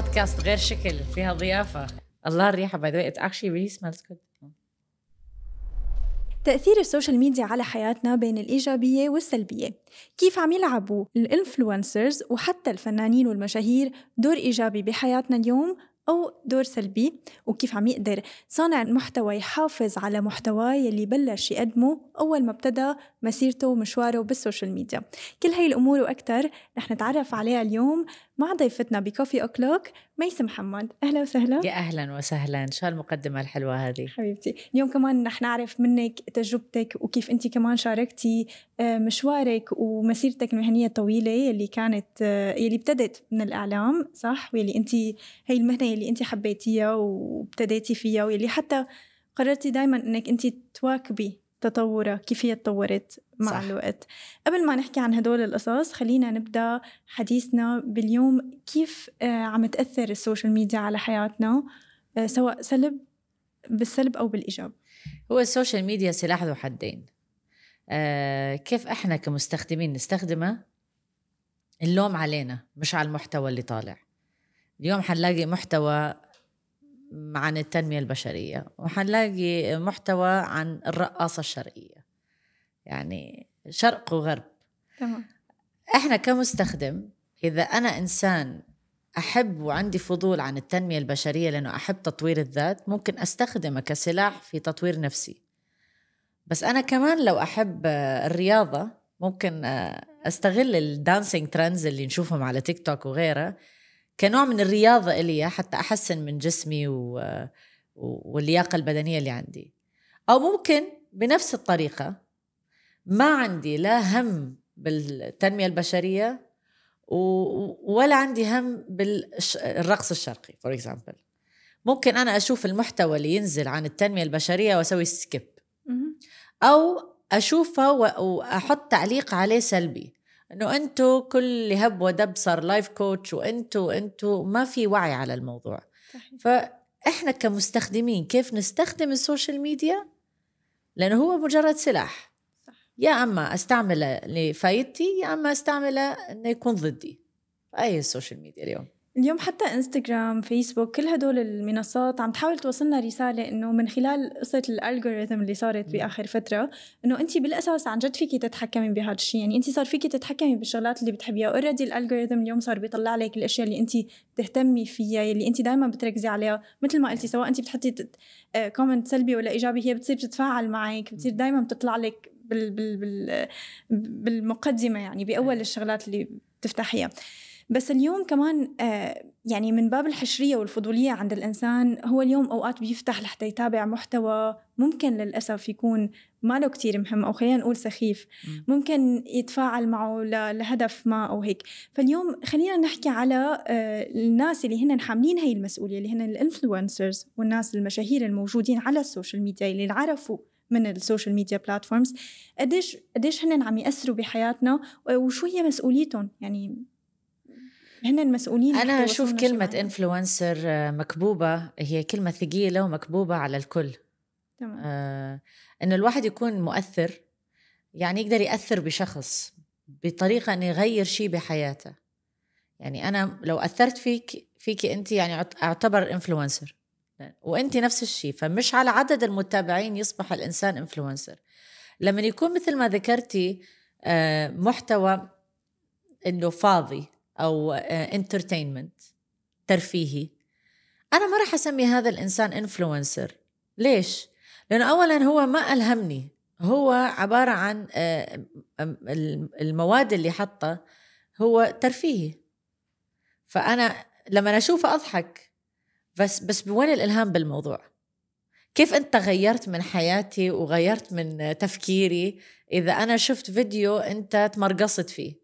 بودكاست غير شكل فيها ضيافه الله الريحه باي ذا ات اكشلي ريلي سميلز جود تأثير السوشيال ميديا على حياتنا بين الإيجابية والسلبية كيف عم يلعبوا الإنفلونسرز وحتى الفنانين والمشاهير دور إيجابي بحياتنا اليوم أو دور سلبي وكيف عم يقدر صانع المحتوى يحافظ على محتواه يلي بلش يقدمه أول ما ابتدى مسيرته ومشواره بالسوشيال ميديا كل هاي الأمور وأكثر رح نتعرف عليها اليوم مع ضيفتنا بكوفي أوكلوك ميس محمد أهلا وسهلا يا أهلا وسهلا شو هالمقدمة الحلوة هذه حبيبتي اليوم كمان رح نعرف منك تجربتك وكيف أنت كمان شاركتي آه، مشوارك ومسيرتك المهنية الطويلة اللي كانت آه، يلي ابتدت من الإعلام صح واللي أنت هي المهنة اللي أنت حبيتيها وابتديتي فيها واللي حتى قررتي دائما انك انت تواكبي تطورها كيف هي تطورت مع صح. الوقت قبل ما نحكي عن هدول القصص خلينا نبدا حديثنا باليوم كيف آه، عم تاثر السوشيال ميديا على حياتنا آه، سواء سلب بالسلب او بالايجاب هو السوشيال ميديا سلاح ذو حدين آه كيف احنا كمستخدمين نستخدمه اللوم علينا مش على المحتوى اللي طالع اليوم حنلاقي محتوى عن التنمية البشرية وحنلاقي محتوى عن الرقاصة الشرقية يعني شرق وغرب تمام احنا كمستخدم اذا انا انسان احب وعندي فضول عن التنميه البشريه لانه احب تطوير الذات ممكن استخدمه كسلاح في تطوير نفسي بس انا كمان لو احب الرياضه ممكن استغل الدانسينج ترندز اللي نشوفهم على تيك توك وغيره كنوع من الرياضة إلي حتى أحسن من جسمي و... واللياقة البدنية اللي عندي أو ممكن بنفس الطريقة ما عندي لا هم بالتنمية البشرية ولا عندي هم بالرقص الشرقي فور اكزامبل ممكن انا اشوف المحتوى اللي ينزل عن التنميه البشريه واسوي سكيب او اشوفه واحط تعليق عليه سلبي انه انتم كل هب ودب صار لايف كوتش وانتم وانتم ما في وعي على الموضوع صحيح. فاحنا كمستخدمين كيف نستخدم السوشيال ميديا لانه هو مجرد سلاح صح. يا اما استعمله لفايدتي يا اما استعمله انه يكون ضدي اي السوشيال ميديا اليوم اليوم حتى انستغرام فيسبوك كل هدول المنصات عم تحاول توصلنا رساله انه من خلال قصه الالغوريثم اللي صارت باخر فتره انه انت بالاساس عن جد فيكي تتحكمي بهذا الشيء يعني انت صار فيكي تتحكمي بالشغلات اللي بتحبيها اوريدي الالغوريثم اليوم صار بيطلع لك الاشياء اللي انت بتهتمي فيها اللي انت دائما بتركزي عليها مثل ما قلتي سواء انت بتحطي كومنت آه، سلبي ولا ايجابي هي بتصير بتتفاعل معك بتصير دائما بتطلع لك بال بال بال بالمقدمه يعني باول الشغلات اللي بتفتحيها بس اليوم كمان آه، يعني من باب الحشريه والفضوليه عند الانسان هو اليوم اوقات بيفتح لحتى يتابع محتوى ممكن للاسف يكون ما له كثير مهم او خلينا نقول سخيف ممكن يتفاعل معه لهدف ما او هيك فاليوم خلينا نحكي على آه، الناس اللي هن حاملين هي المسؤوليه اللي هن الانفلونسرز والناس المشاهير الموجودين على السوشيال ميديا اللي عرفوا من السوشيال ميديا بلاتفورمز قديش قديش هن عم ياثروا بحياتنا وشو هي مسؤوليتهم يعني هن المسؤولين انا اشوف كلمه انفلونسر آه، مكبوبه هي كلمه ثقيله ومكبوبه على الكل تمام آه الواحد يكون مؤثر يعني يقدر ياثر بشخص بطريقه انه يغير شيء بحياته يعني انا لو اثرت فيك فيك انت يعني اعتبر انفلونسر وانت نفس الشيء فمش على عدد المتابعين يصبح الانسان انفلونسر لما يكون مثل ما ذكرتي آه، محتوى انه فاضي او انترتينمنت آه، ترفيهي انا ما راح اسمي هذا الانسان انفلونسر ليش لانه اولا هو ما الهمني هو عباره عن آه، المواد اللي حطها هو ترفيهي فانا لما اشوفه اضحك بس بس وين الالهام بالموضوع كيف انت غيرت من حياتي وغيرت من تفكيري اذا انا شفت فيديو انت تمرقصت فيه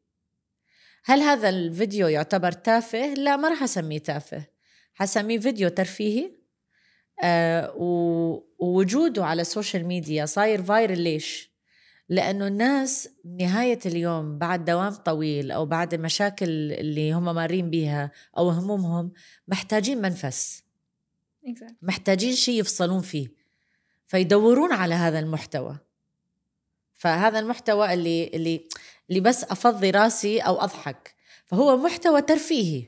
هل هذا الفيديو يعتبر تافه؟ لا ما رح أسميه تافه حسميه فيديو ترفيهي آه ووجوده على السوشيال ميديا صاير فايرل ليش؟ لأنه الناس نهاية اليوم بعد دوام طويل أو بعد المشاكل اللي هم مارين بيها أو همومهم محتاجين منفس محتاجين شيء يفصلون فيه فيدورون على هذا المحتوى فهذا المحتوى اللي اللي لبس افضي راسي او اضحك فهو محتوى ترفيهي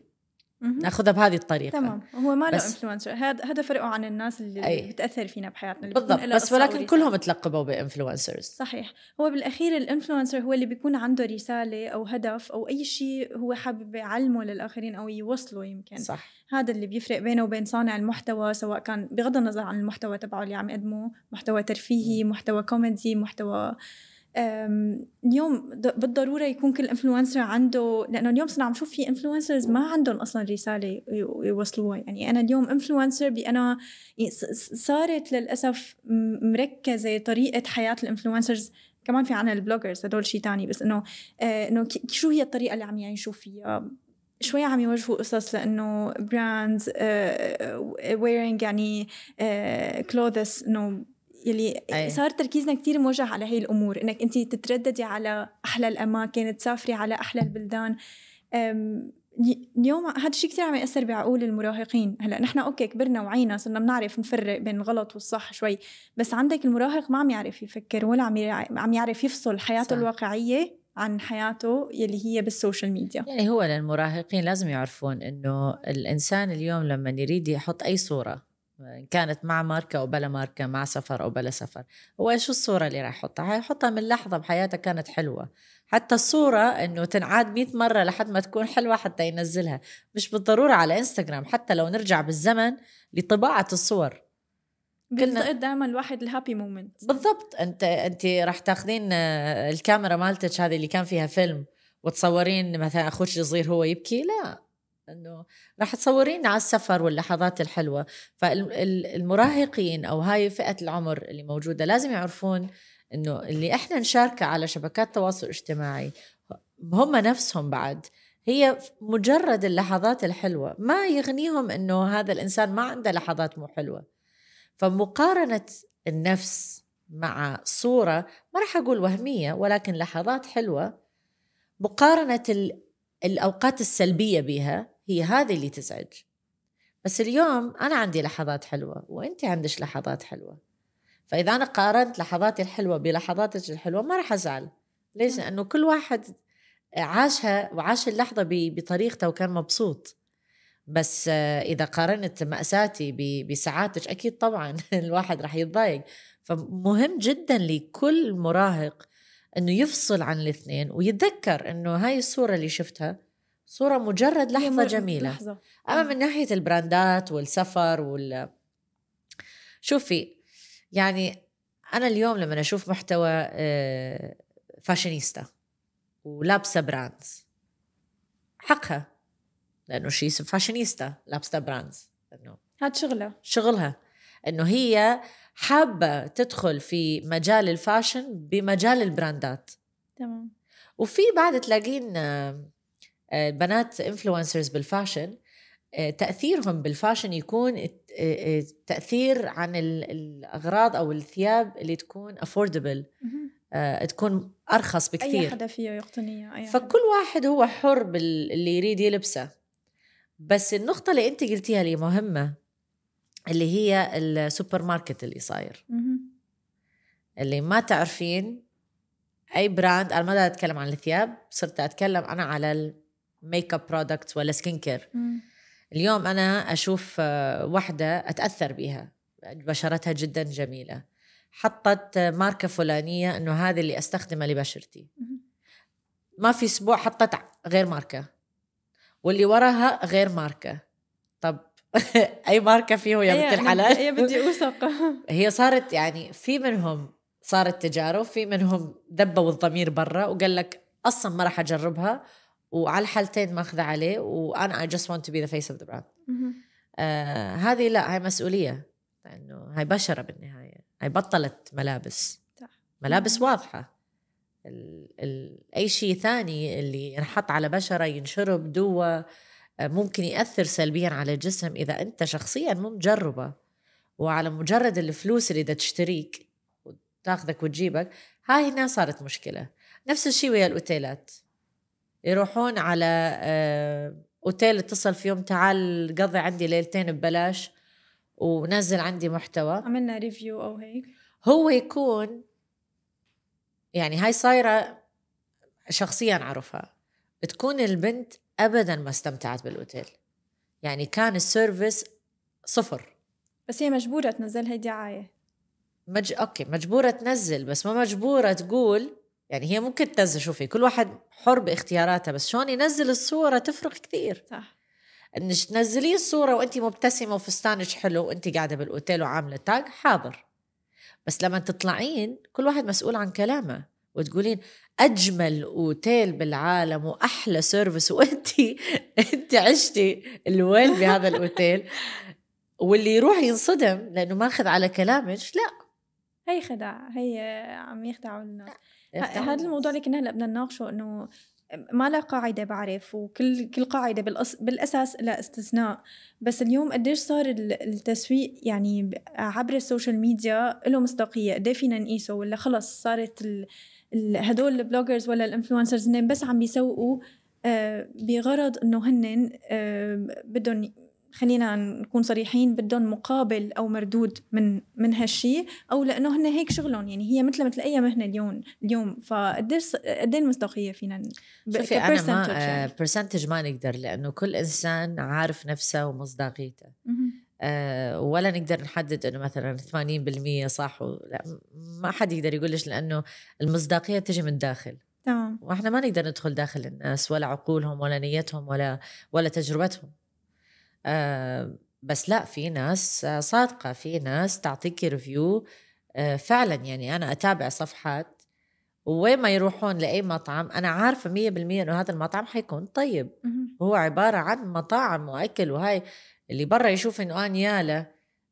ناخذها بهذه الطريقه تمام هو ما له انفلونسر هذا هذا فرقه عن الناس اللي أي. بتاثر فينا بحياتنا اللي بالضبط بس ولكن كلهم تلقبوا بانفلونسرز صحيح هو بالاخير الانفلونسر هو اللي بيكون عنده رساله او هدف او اي شيء هو حابب يعلمه للاخرين او يوصله يمكن صح هذا اللي بيفرق بينه وبين صانع المحتوى سواء كان بغض النظر عن المحتوى تبعه اللي عم يقدمه محتوى ترفيهي محتوى كوميدي محتوى اليوم بالضروره يكون كل انفلونسر عنده لانه اليوم صرنا عم نشوف في انفلونسرز ما عندهم اصلا رساله يوصلوها يعني انا اليوم انفلونسر بانا صارت للاسف مركزه طريقه حياه الانفلونسرز كمان في عنا البلوجرز هدول شيء تاني بس انه آه، انه شو هي الطريقه اللي عم يعيشوا فيها شوي عم يواجهوا قصص لانه براندز آه، ويرينج يعني كلوذس آه، انه يلي أي. صار تركيزنا كتير موجه على هي الامور انك انت تترددي على احلى الاماكن تسافري على احلى البلدان اليوم هذا الشيء كثير عم ياثر بعقول المراهقين هلا نحن اوكي كبرنا وعينا صرنا بنعرف نفرق بين الغلط والصح شوي بس عندك المراهق ما عم يعرف يفكر ولا عم عم يعرف يفصل حياته صح. الواقعيه عن حياته يلي هي بالسوشيال ميديا يعني هو للمراهقين لازم يعرفون انه الانسان اليوم لما يريد يحط اي صوره كانت مع ماركة أو بلا ماركة مع سفر أو بلا سفر هو شو الصورة اللي راح يحطها حيحطها من لحظة بحياتها كانت حلوة حتى الصورة إنه تنعاد مئة مرة لحد ما تكون حلوة حتى ينزلها مش بالضرورة على إنستغرام حتى لو نرجع بالزمن لطباعة الصور بيلتقط دائما الواحد الهابي مومنت بالضبط انت انت راح تاخذين آه، الكاميرا مالتك هذه اللي كان فيها فيلم وتصورين مثلا اخوك الصغير هو يبكي لا انه راح تصورينا على السفر واللحظات الحلوه فالمراهقين او هاي فئه العمر اللي موجوده لازم يعرفون انه اللي احنا نشاركه على شبكات التواصل الاجتماعي هم نفسهم بعد هي مجرد اللحظات الحلوه ما يغنيهم انه هذا الانسان ما عنده لحظات مو حلوه فمقارنه النفس مع صوره ما راح اقول وهميه ولكن لحظات حلوه مقارنه الاوقات السلبيه بها هي هذه اللي تزعج بس اليوم أنا عندي لحظات حلوة وأنت عندك لحظات حلوة فإذا أنا قارنت لحظاتي الحلوة بلحظاتك الحلوة ما راح أزعل ليش؟ نعم. لأنه كل واحد عاشها وعاش اللحظة بطريقته وكان مبسوط بس آه، إذا قارنت مأساتي بساعاتك أكيد طبعا الواحد راح يتضايق فمهم جدا لكل مراهق انه يفصل عن الاثنين ويتذكر انه هاي الصوره اللي شفتها صورة مجرد لحظة جميلة لحظة. أما آه. من ناحية البراندات والسفر وال شوفي يعني أنا اليوم لما أشوف محتوى آه، فاشينيستا ولابسة براندز حقها لأنه شيء فاشينيستا لابسة براندز إنه هاد شغلها شغلها إنه هي حابة تدخل في مجال الفاشن بمجال البراندات تمام وفي بعد تلاقين آه، آه، بنات انفلونسرز بالفاشن آه، تاثيرهم بالفاشن يكون آه، تاثير عن الاغراض او الثياب اللي تكون افوردبل تكون ارخص بكثير اي حدا فيه يقتنيها أي فكل واحد هو حر باللي يريد يلبسه بس النقطه اللي انت قلتيها اللي مهمه اللي هي السوبر ماركت اللي صاير اللي ما تعرفين اي براند انا ما اتكلم عن الثياب صرت اتكلم انا على ميك اب برودكتس ولا سكين كير اليوم انا اشوف آه، وحده اتاثر بها بشرتها جدا جميله حطت آه، ماركه فلانيه انه هذه اللي استخدمها لبشرتي ما في اسبوع حطت غير ماركه واللي وراها غير ماركه طب اي ماركه فيه يا أيوة، بنت الحلال هي أيوة، بدي اوثق هي صارت يعني في منهم صارت تجارب في منهم دبوا الضمير برا وقال لك اصلا ما راح اجربها وعلى الحالتين ماخذه عليه وانا اي جاست ونت تو بي ذا فيس اوف ذا براند هذه لا هاي مسؤوليه لانه هاي بشره بالنهايه هاي بطلت ملابس ملابس واضحه ال ال اي شيء ثاني اللي ينحط على بشره ينشرب دوا آه، ممكن ياثر سلبيا على الجسم اذا انت شخصيا مو مجربه وعلى مجرد الفلوس اللي بدها تشتريك وتاخذك وتجيبك هاي هنا صارت مشكله نفس الشيء ويا الاوتيلات يروحون على آه، اوتيل اتصل فيهم تعال قضي عندي ليلتين ببلاش ونزل عندي محتوى عملنا ريفيو او هيك هو يكون يعني هاي صايره شخصيا اعرفها تكون البنت ابدا ما استمتعت بالاوتيل يعني كان السيرفيس صفر بس هي مجبوره تنزل هي دعايه مج... اوكي مجبوره تنزل بس ما مجبوره تقول يعني هي ممكن تنزل شوفي كل واحد حر باختياراته بس شلون ينزل الصوره تفرق كثير صح انك تنزلي الصوره وانت مبتسمه وفستانك حلو وانت قاعده بالاوتيل وعامله تاج حاضر بس لما تطلعين كل واحد مسؤول عن كلامه وتقولين اجمل اوتيل بالعالم واحلى سيرفيس وانت انت عشتي الويل بهذا الاوتيل واللي يروح ينصدم لانه ماخذ على كلامك لا هي خداع هي عم يخدعوا الناس هذا الموضوع اللي كنا هلا بدنا نناقشه انه ما لها قاعده بعرف وكل كل قاعده بالأص... بالاساس لا استثناء بس اليوم قديش صار التسويق يعني عبر السوشيال ميديا له مصداقيه قد فينا نقيسه ولا خلص صارت ال... ال... هدول البلوجرز ولا الانفلونسرز هن بس عم بيسوقوا آه بغرض انه هن آه بدهم خلينا نكون صريحين بدهم مقابل او مردود من من هالشيء او لانه هن هيك شغلهم يعني هي مثل مثل اي مهنه اليوم اليوم فقديش قد ايه المصداقيه فينا شوفي انا ما برسنتج يعني. آه، ما نقدر لانه كل انسان عارف نفسه ومصداقيته أه ولا نقدر نحدد انه مثلا 80% صح ولا ما حد يقدر يقول ليش لانه المصداقيه تجي من الداخل تمام واحنا ما نقدر ندخل داخل الناس ولا عقولهم ولا نيتهم ولا ولا تجربتهم بس لا في ناس صادقة في ناس تعطيك ريفيو آه، فعلا يعني أنا أتابع صفحات وين ما يروحون لأي مطعم أنا عارفة مية بالمية أنه هذا المطعم حيكون طيب هو عبارة عن مطاعم وأكل وهاي اللي برا يشوف أنه آن آه، يالا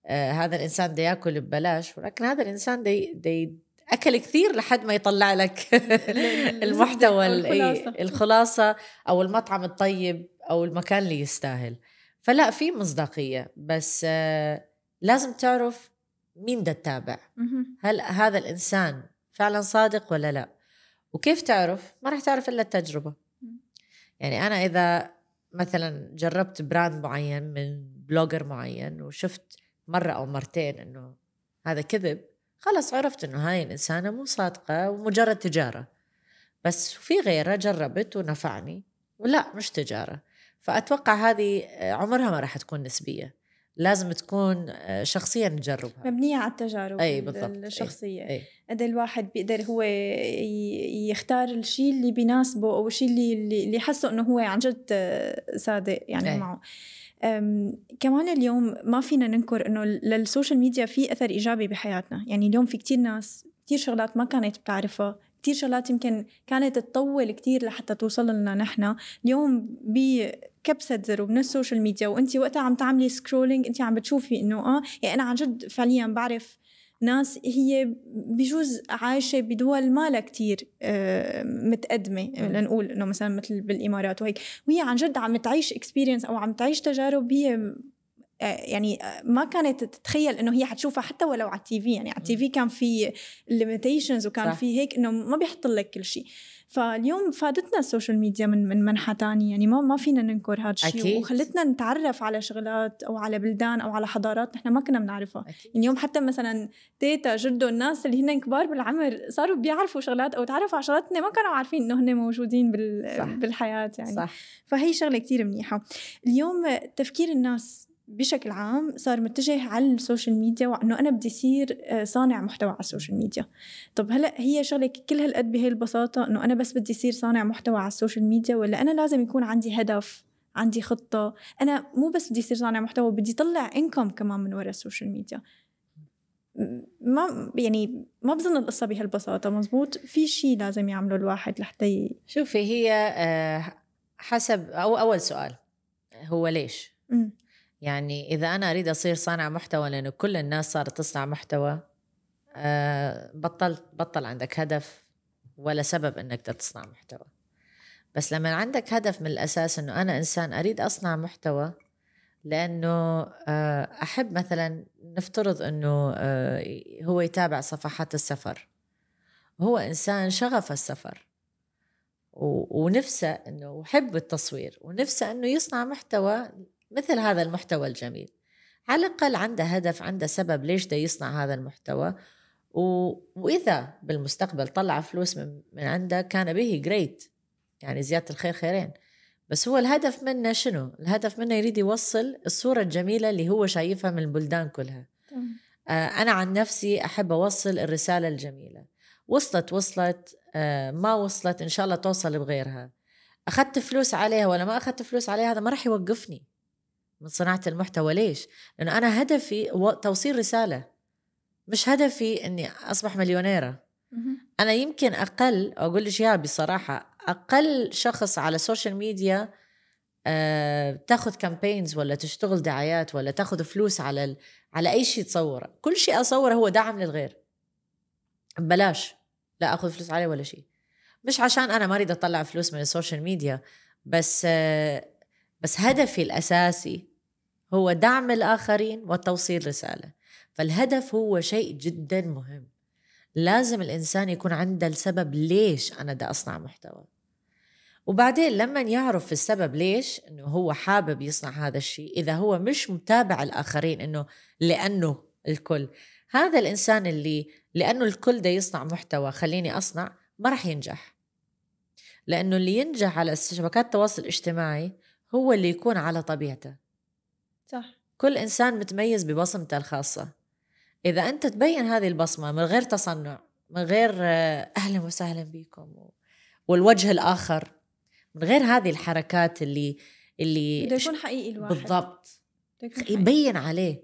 آه هذا الإنسان ده ياكل ببلاش ولكن هذا الإنسان دي أكل كثير لحد ما يطلع لك المحتوى الخلاصة. الخلاصة أو المطعم الطيب أو المكان اللي يستاهل فلا في مصداقيه بس آه، لازم تعرف مين ده تتابع هل هذا الانسان فعلا صادق ولا لا وكيف تعرف ما راح تعرف الا التجربه يعني انا اذا مثلا جربت براند معين من بلوجر معين وشفت مره او مرتين انه هذا كذب خلاص عرفت انه هاي الانسانه مو صادقه ومجرد تجاره بس في غيرها جربت ونفعني ولا مش تجاره فأتوقع هذه آه، عمرها ما راح تكون نسبية لازم تكون آه، شخصيا نجربها مبنية على التجارب أي بالضبط. الشخصية أي. قد الواحد بيقدر هو يختار الشيء اللي بيناسبه أو الشيء اللي اللي حسه إنه هو عن جد آه، صادق يعني أي. معه كمان اليوم ما فينا ننكر إنه للسوشيال ميديا في أثر إيجابي بحياتنا يعني اليوم في كتير ناس كتير شغلات ما كانت بتعرفها كتير شغلات يمكن كانت تطول كتير لحتى توصل لنا نحن اليوم بكبسه زر ومن السوشيال ميديا وانت وقتها عم تعملي سكرولينج انت عم بتشوفي انه اه يعني انا عن جد فعليا بعرف ناس هي بجوز عايشة بدول ما لها كتير آه، متقدمة لنقول إنه مثلا مثل بالإمارات وهيك وهي عن جد عم تعيش اكسبيرينس أو عم تعيش تجارب هي آه، يعني آه، ما كانت تتخيل انه هي حتشوفها حتى ولو على التي في يعني على التي في كان في ليميتيشنز وكان في هيك انه ما بيحط لك كل شيء فاليوم فادتنا السوشيال ميديا من من منحى ثاني يعني ما ما فينا ننكر هذا الشيء وخلتنا نتعرف على شغلات او على بلدان او على حضارات نحن ما كنا بنعرفها يعني اليوم حتى مثلا تيتا جدو الناس اللي هن كبار بالعمر صاروا بيعرفوا شغلات او تعرفوا على شغلات ما كانوا عارفين انه هن موجودين بال... صح. بالحياه يعني صح. فهي شغله كثير منيحه اليوم تفكير الناس بشكل عام صار متجه على السوشيال ميديا وانه انا بدي اصير آه، صانع محتوى على السوشيال ميديا طب هلا هي شغله كل هالقد بهي البساطه انه انا بس بدي اصير صانع محتوى على السوشيال ميديا ولا انا لازم يكون عندي هدف عندي خطه انا مو بس بدي اصير صانع محتوى بدي طلع انكم كمان من ورا السوشيال ميديا ما يعني ما بظن القصه بهالبساطه مزبوط في شيء لازم يعمله الواحد لحتى شوفي هي آه، حسب او اول سؤال هو ليش يعني إذا أنا أريد أصير صانع محتوى لأنه كل الناس صارت تصنع محتوى آه، بطلت بطل عندك هدف ولا سبب أنك تصنع محتوى بس لما عندك هدف من الأساس أنه أنا إنسان أريد أصنع محتوى لأنه آه، أحب مثلا نفترض أنه آه، هو يتابع صفحات السفر هو إنسان شغف السفر ونفسه أنه يحب التصوير ونفسه أنه يصنع محتوى مثل هذا المحتوى الجميل على الأقل عنده هدف عنده سبب ليش ده يصنع هذا المحتوى و... وإذا بالمستقبل طلع فلوس من, من عنده كان به جريت يعني زيادة الخير خيرين بس هو الهدف منه شنو؟ الهدف منه يريد يوصل الصورة الجميلة اللي هو شايفها من البلدان كلها آه أنا عن نفسي أحب أوصل الرسالة الجميلة وصلت وصلت آه ما وصلت إن شاء الله توصل بغيرها أخذت فلوس عليها ولا ما أخذت فلوس عليها هذا ما راح يوقفني من صناعه المحتوى ليش؟ لانه انا هدفي توصيل رساله مش هدفي اني اصبح مليونيره انا يمكن اقل اقول لك اياها بصراحه اقل شخص على السوشيال ميديا أه تاخذ كامبينز ولا تشتغل دعايات ولا تاخذ فلوس على ال... على اي شيء تصوره كل شيء اصوره هو دعم للغير ببلاش لا اخذ فلوس عليه ولا شيء مش عشان انا ما اريد اطلع فلوس من السوشيال ميديا بس أه بس هدفي الأساسي هو دعم الآخرين وتوصيل رسالة فالهدف هو شيء جدا مهم لازم الإنسان يكون عنده السبب ليش أنا بدي أصنع محتوى وبعدين لما يعرف السبب ليش انه هو حابب يصنع هذا الشيء اذا هو مش متابع الاخرين انه لانه الكل هذا الانسان اللي لانه الكل ده يصنع محتوى خليني اصنع ما راح ينجح لانه اللي ينجح على شبكات التواصل الاجتماعي هو اللي يكون على طبيعته صح كل إنسان متميز ببصمته الخاصة إذا أنت تبين هذه البصمة من غير تصنع من غير آه، أهلا وسهلا بكم والوجه الآخر من غير هذه الحركات اللي اللي بده يكون حقيقي الواحد بالضبط يبين عليه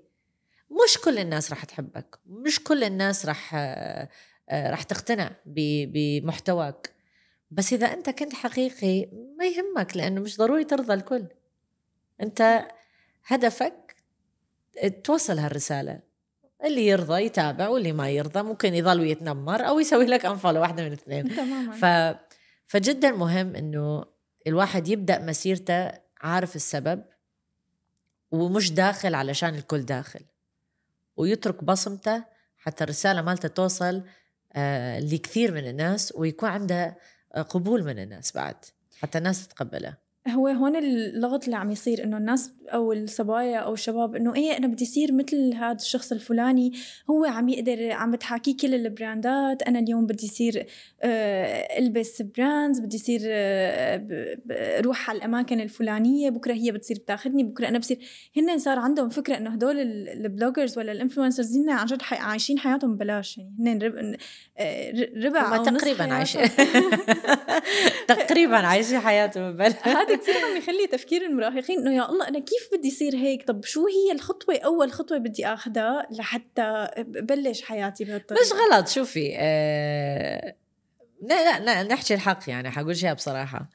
مش كل الناس راح تحبك مش كل الناس راح آه، آه، راح تقتنع بمحتواك بس إذا أنت كنت حقيقي ما يهمك لأنه مش ضروري ترضى الكل أنت هدفك توصل هالرسالة اللي يرضى يتابع واللي ما يرضى ممكن يضل ويتنمر أو يسوي لك أنفولو واحدة من اثنين ف... فجدا مهم أنه الواحد يبدأ مسيرته عارف السبب ومش داخل علشان الكل داخل ويترك بصمته حتى الرسالة مالته توصل آه لكثير من الناس ويكون عندها قبول من الناس بعد حتى الناس تتقبله هو هون اللغط اللي عم يصير انه الناس او الصبايا او الشباب انه ايه انا بدي يصير مثل هذا الشخص الفلاني هو عم يقدر عم بتحاكي كل البراندات انا اليوم بدي يصير آه البس براندز بدي يصير آه روح على الاماكن الفلانيه بكره هي بتصير بتاخذني بكره انا بصير هن صار عندهم فكره انه هدول البلوجرز ولا الانفلونسرز هن عن جد عايشين حياتهم ببلاش يعني هن آه، ربع, ربع تقريبا عايشين تقريبا عايشين حياتهم ببلاش كثير عم يخلي تفكير المراهقين انه يا الله انا كيف بدي صير هيك طب شو هي الخطوه اول خطوه بدي اخذها لحتى بلش حياتي بهالطريقه مش غلط شوفي أه... لا, لا لا نحكي الحق يعني حقول شيء بصراحه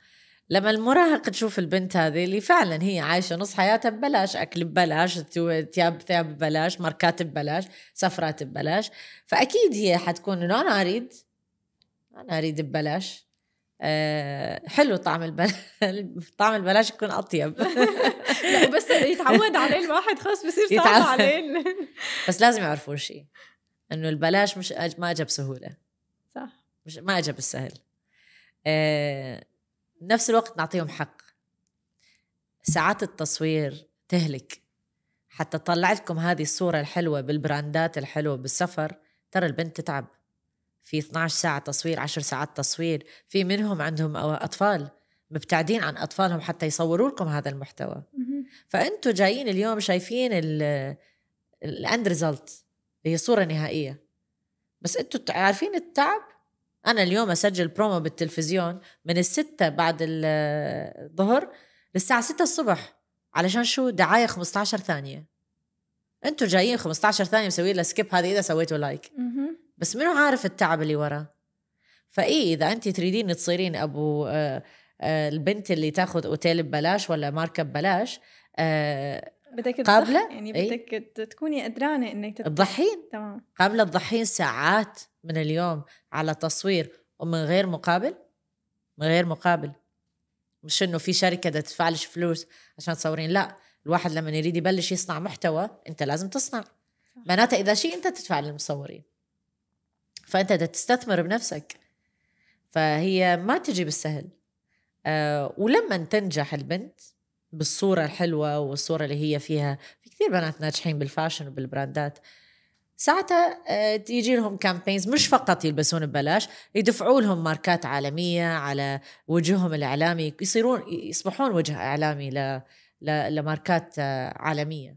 لما المراهق تشوف البنت هذه اللي فعلا هي عايشه نص حياتها ببلاش اكل ببلاش ثياب ثياب ببلاش ماركات ببلاش سفرات ببلاش فاكيد هي حتكون انه انا اريد انا اريد ببلاش آه، حلو طعم البلاش طعم البلاش يكون اطيب لا بس يتعود عليه الواحد خلص بصير صعب عليه بس لازم يعرفوا شيء انه البلاش مش أج... ما اجى بسهوله صح مش ما اجى بالسهل آه... نفس الوقت نعطيهم حق ساعات التصوير تهلك حتى طلع لكم هذه الصوره الحلوه بالبراندات الحلوه بالسفر ترى البنت تتعب في 12 ساعة تصوير 10 ساعات تصوير في منهم عندهم أطفال مبتعدين عن أطفالهم حتى يصوروا لكم هذا المحتوى فأنتوا جايين اليوم شايفين الأند ريزلت هي صورة نهائية بس أنتوا عارفين التعب أنا اليوم أسجل برومو بالتلفزيون من الستة بعد الظهر للساعة ستة الصبح علشان شو دعاية 15 ثانية أنتوا جايين 15 ثانية مسويين لها سكيب هذه إذا سويتوا لايك بس منو عارف التعب اللي وراه فايه اذا انت تريدين تصيرين ابو آه، آه، البنت اللي تاخذ اوتيل ببلاش ولا ماركه ببلاش آه، بدك قابلة يعني إيه؟ بدك ايه؟ تكوني قدرانة انك تضحين تمام قابلة تضحين ساعات من اليوم على تصوير ومن غير مقابل من غير مقابل مش انه في شركة بدها تدفع لك فلوس عشان تصورين لا الواحد لما يريد يبلش يصنع محتوى انت لازم تصنع معناتها اذا شيء انت تدفع للمصورين فانت بدك تستثمر بنفسك فهي ما تجي بالسهل أه ولما تنجح البنت بالصوره الحلوه والصوره اللي هي فيها في كثير بنات ناجحين بالفاشن وبالبراندات ساعتها أه يجي لهم كامبينز مش فقط يلبسون ببلاش يدفعوا لهم ماركات عالميه على وجههم الاعلامي يصيرون يصبحون وجه اعلامي ل لماركات آه، عالميه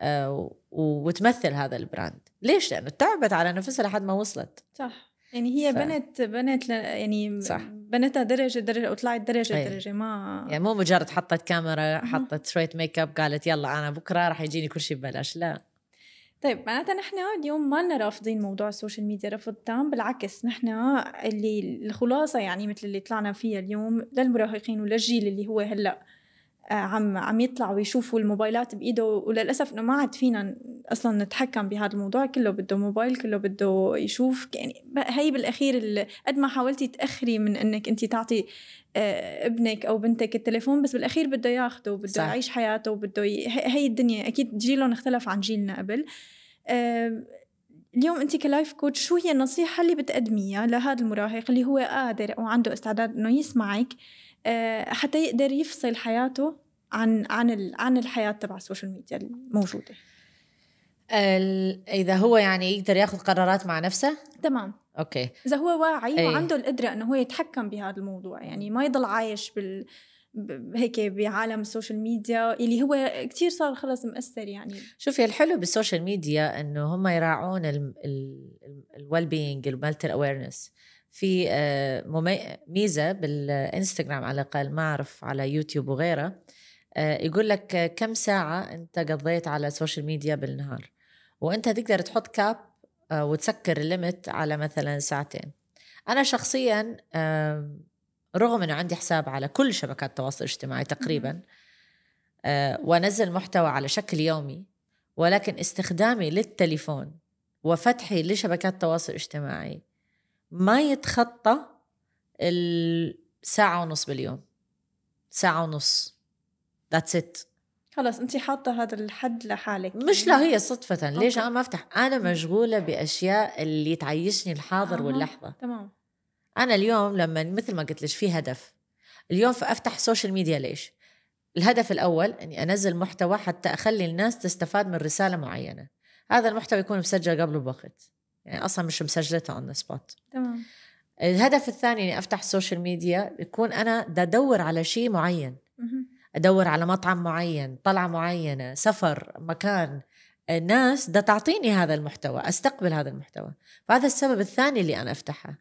آه، وتمثل هذا البراند ليش لانه تعبت على نفسها لحد ما وصلت صح يعني هي ف... بنت بنت ل... يعني صح. بنتها درجه درجه وطلعت درجه أيه. درجه ما يعني مو مجرد حطت كاميرا حطت شويه ميك اب قالت يلا انا بكره رح يجيني كل شيء ببلاش لا طيب معناتها نحن اليوم ما لنا رافضين موضوع السوشيال ميديا رفض تام بالعكس نحن اللي الخلاصه يعني مثل اللي طلعنا فيها اليوم للمراهقين وللجيل اللي هو هلا عم عم يطلع ويشوفوا الموبايلات بايده وللاسف انه ما عاد فينا اصلا نتحكم بهذا الموضوع كله بده موبايل كله بده يشوف يعني هي بالاخير قد ما حاولتي تاخري من انك انت تعطي آه، ابنك او بنتك التليفون بس بالاخير بده ياخده بده يعيش حياته وبده ي... هي الدنيا اكيد جيلهم اختلف عن جيلنا قبل اليوم انت كلايف كوتش شو هي النصيحه اللي بتقدميها لهذا المراهق اللي هو قادر او عنده استعداد انه يسمعك آه آه، حتى يقدر يفصل حياته عن عن عن الحياه تبع السوشيال ميديا الموجوده اذا هو يعني يقدر ياخذ قرارات مع نفسه تمام اوكي اذا هو واعي أي. وعنده القدره انه هو يتحكم بهذا الموضوع يعني ما يضل عايش بال هيك بعالم السوشيال ميديا اللي هو كتير صار خلص مأثر يعني شوفي الحلو بالسوشيال ميديا انه هم يراعون الويل بينج المالتر اويرنس في آه، ميزه بالانستغرام على الاقل ما اعرف على يوتيوب وغيره آه، يقول لك كم ساعه انت قضيت على السوشيال ميديا بالنهار وانت تقدر تحط كاب آه، وتسكر الليمت على مثلا ساعتين انا شخصيا رغم انه عندي حساب على كل شبكات التواصل الاجتماعي تقريبا وانزل محتوى على شكل يومي ولكن استخدامي للتليفون وفتحي لشبكات التواصل الاجتماعي ما يتخطى الساعة ونص باليوم ساعة ونص ذاتس ات خلص انت حاطه هذا الحد لحالك مش لا هي صدفه ليش انا ما افتح انا مشغوله باشياء اللي تعيشني الحاضر آه. واللحظه تمام انا اليوم لما مثل ما قلت لك في هدف اليوم فافتح سوشيال ميديا ليش الهدف الاول اني انزل محتوى حتى اخلي الناس تستفاد من رساله معينه هذا المحتوى يكون مسجل قبله بوقت يعني اصلا مش مسجلتها اون سبوت تمام الهدف الثاني اني افتح السوشيال ميديا يكون انا بدي ادور على شيء معين ادور على مطعم معين طلعه معينه سفر مكان الناس بدها تعطيني هذا المحتوى استقبل هذا المحتوى فهذا السبب الثاني اللي انا افتحها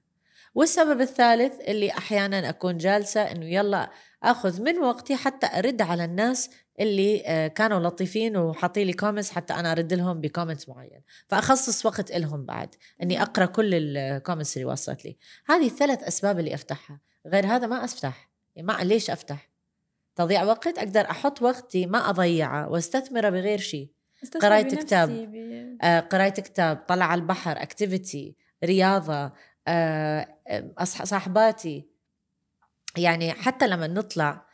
والسبب الثالث اللي احيانا اكون جالسه انه يلا اخذ من وقتي حتى ارد على الناس اللي آه، كانوا لطيفين وحاطين لي كومنتس حتى انا ارد لهم بكومنت معين فاخصص وقت لهم بعد اني اقرا كل الكومنتس اللي وصلت لي هذه الثلاث اسباب اللي افتحها غير هذا ما افتح يعني ما ليش افتح تضيع وقت اقدر احط وقتي ما اضيعه واستثمره بغير شيء قرايه كتاب آه، قرايه كتاب طلع على البحر اكتيفيتي رياضه آه، صاحباتي يعني حتى لما نطلع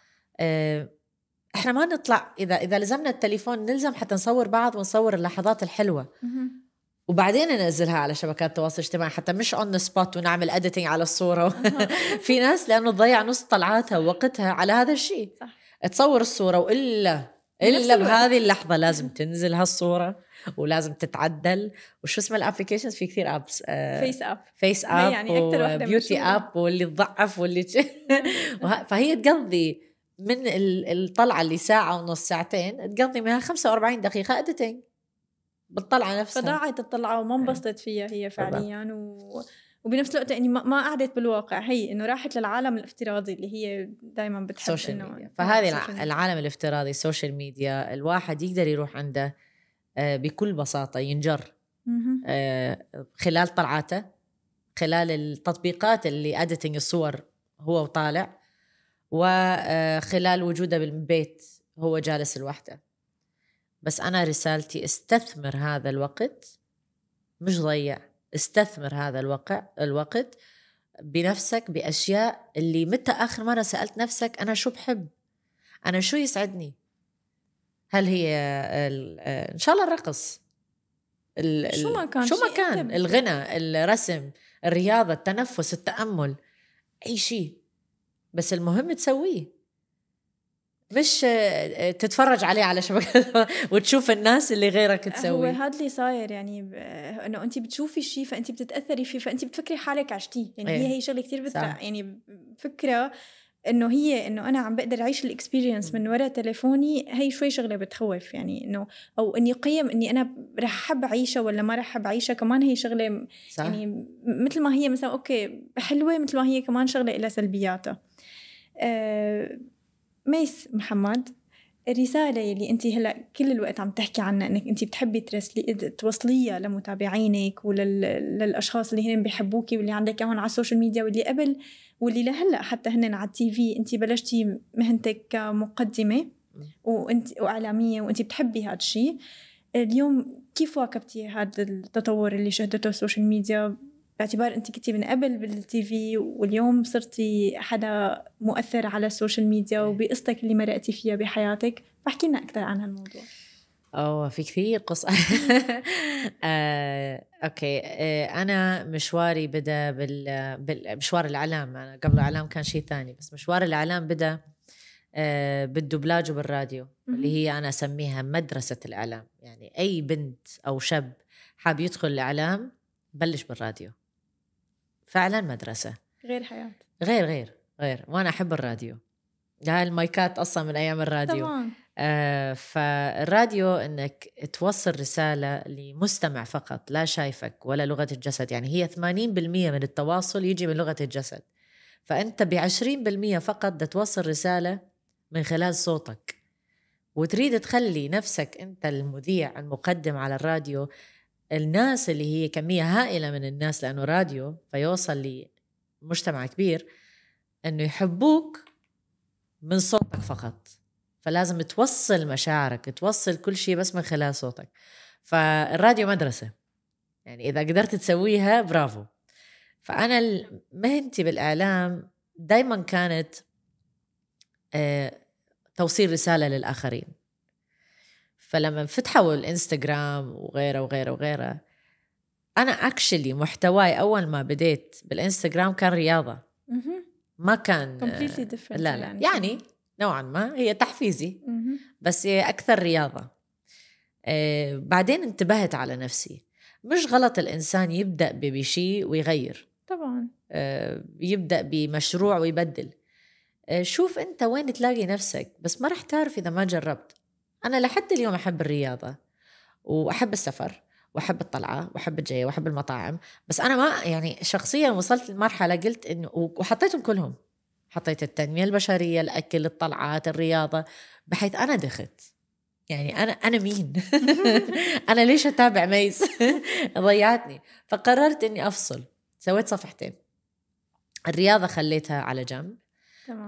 احنا ما نطلع اذا اذا لزمنا التليفون نلزم حتى نصور بعض ونصور اللحظات الحلوه وبعدين ننزلها على شبكات التواصل الاجتماعي حتى مش اون سبوت ونعمل اديتنج على الصوره في ناس لانه تضيع نص طلعاتها ووقتها على هذا الشيء صح. تصور الصوره والا الا بهذه اللحظه لازم تنزل هالصوره ولازم تتعدل وشو اسم الابلكيشنز في كثير ابس فيس اب فيس اب يعني اكثر وحده بيوتي اب واللي تضعف واللي فهي تقضي من الطلعه اللي ساعه ونص ساعتين تقضي منها 45 دقيقه اديتنج بالطلعه نفسها فضاعت الطلعه وما إيه. انبسطت فيها هي فعليا و... وبنفس الوقت اني يعني ما قعدت بالواقع هي انه راحت للعالم الافتراضي اللي هي دائما بتحب سوشيال ميديا آه، فهذه العالم الافتراضي السوشيال ميديا الواحد يقدر يروح عنده آه، بكل بساطه ينجر آه، خلال طلعاته خلال التطبيقات اللي اديتنج الصور هو وطالع وخلال وجوده بالبيت هو جالس لوحده بس أنا رسالتي استثمر هذا الوقت مش ضيع استثمر هذا الوقع الوقت بنفسك بأشياء اللي متى آخر مرة سألت نفسك أنا شو بحب أنا شو يسعدني هل هي إن شاء الله الرقص شو ما كان شو ما كان الغنى الرسم الرياضة التنفس التأمل أي شيء بس المهم تسويه مش تتفرج عليه على شبكة وتشوف الناس اللي غيرك تسوي آه، هو هذا اللي صاير يعني ب... انه انت بتشوفي شيء فانت بتتاثري فيه فانت بتفكري حالك عشتيه يعني هي إيه، هي شغله كثير بترع يعني فكره انه هي انه انا عم بقدر اعيش الاكسبيرينس من وراء تليفوني هي شوي شغله بتخوف يعني انه او اني قيم اني انا رح احب اعيشها ولا ما رح احب اعيشها كمان هي شغله صح. يعني مثل ما هي مثلا اوكي حلوه مثل ما هي كمان شغله لها سلبياتها آه، ميس محمد الرسالة يلي أنت هلا كل الوقت عم تحكي عنها أنك أنت بتحبي ترسلي توصليها لمتابعينك وللأشخاص اللي هن بحبوكي واللي عندك إياهم على السوشيال ميديا واللي قبل واللي لهلا حتى هن على التي في أنت بلشتي مهنتك كمقدمة وأنت وإعلامية وأنت بتحبي هذا الشيء اليوم كيف واكبتي هذا التطور اللي شهدته السوشيال ميديا باعتبار انت كنتي من قبل بالتي في واليوم صرتي حدا مؤثر على السوشيال ميديا إيه. وبقصتك اللي مرقتي فيها بحياتك فاحكي لنا اكثر عن هالموضوع اوه في كثير قصص آه، اوكي آه، انا مشواري بدا بال... مشوار الاعلام انا قبل الاعلام كان شيء ثاني بس مشوار الاعلام بدا آه، بالدوبلاج وبالراديو اللي هي انا اسميها مدرسه الاعلام يعني اي بنت او شاب حاب يدخل الاعلام بلش بالراديو فعلا مدرسه غير حياه غير غير غير وانا احب الراديو هاي المايكات اصلا من ايام الراديو تمام. آه فالراديو انك توصل رساله لمستمع فقط لا شايفك ولا لغه الجسد يعني هي 80% من التواصل يجي من لغه الجسد فانت ب 20% فقط بدك توصل رساله من خلال صوتك وتريد تخلي نفسك انت المذيع المقدم على الراديو الناس اللي هي كمية هائلة من الناس لأنه راديو فيوصل لمجتمع كبير أنه يحبوك من صوتك فقط فلازم توصل مشاعرك توصل كل شيء بس من خلال صوتك فالراديو مدرسة يعني إذا قدرت تسويها برافو فأنا مهنتي بالإعلام دايما كانت آه، توصيل رسالة للآخرين فلما فتحوا الانستغرام وغيره وغيره وغيره انا اكشلي محتواي اول ما بديت بالانستغرام كان رياضه ما كان كومبليتلي ديفرنت لا لا يعني, يعني نوعا ما هي تحفيزي بس هي اكثر رياضه آه، بعدين انتبهت على نفسي مش غلط الانسان يبدا بشيء ويغير طبعا آه، يبدا بمشروع ويبدل آه، شوف انت وين تلاقي نفسك بس ما رح تعرف اذا ما جربت أنا لحد اليوم أحب الرياضة وأحب السفر واحب الطلعه واحب الجيه واحب المطاعم بس انا ما يعني شخصيا وصلت لمرحله قلت انه وحطيتهم كلهم حطيت التنميه البشريه الاكل الطلعات الرياضه بحيث انا دخت يعني انا انا مين انا ليش اتابع ميز ضيعتني فقررت اني افصل سويت صفحتين الرياضه خليتها على جنب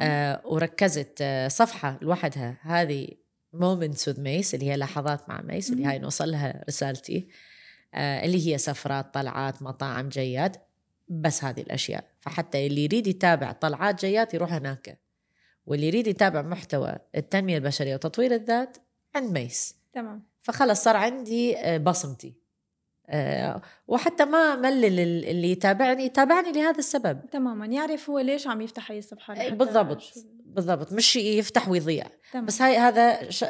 آه وركزت آه صفحه لوحدها هذه مومنتس وذ ميس اللي هي لحظات مع ميس اللي هاي نوصلها رسالتي آه، اللي هي سفرات طلعات مطاعم جيات بس هذه الاشياء فحتى اللي يريد يتابع طلعات جيات يروح هناك واللي يريد يتابع محتوى التنميه البشريه وتطوير الذات عند ميس تمام فخلص صار عندي آه، بصمتي آه، وحتى ما ملل اللي يتابعني يتابعني لهذا السبب تماما يعرف هو ليش عم يفتح هي الصفحه إيه، بالضبط بالضبط مش يفتح ويضيع تمام. بس هاي هذا ش...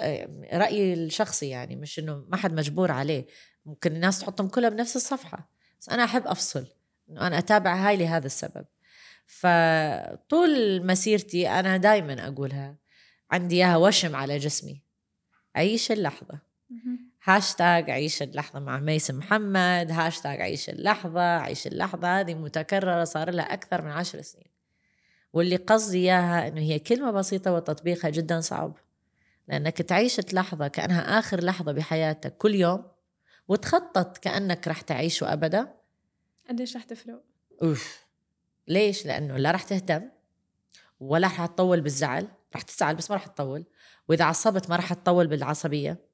رايي الشخصي يعني مش انه ما حد مجبور عليه ممكن الناس تحطهم كلها بنفس الصفحه بس انا احب افصل انه انا اتابع هاي لهذا السبب فطول مسيرتي انا دائما اقولها عندي اياها وشم على جسمي عيش اللحظه هاشتاج عيش اللحظة مع ميسم محمد هاشتاج عيش اللحظة عيش اللحظة هذه متكررة صار لها أكثر من عشر سنين واللي قصدي إياها إنه هي كلمة بسيطة وتطبيقها جدا صعب لأنك تعيش لحظة كأنها آخر لحظة بحياتك كل يوم وتخطط كأنك رح تعيشه أبدا قديش رح تفرق؟ أوف ليش؟ لأنه لا رح تهتم ولا رح تطول بالزعل رح تزعل بس ما رح تطول وإذا عصبت ما رح تطول بالعصبية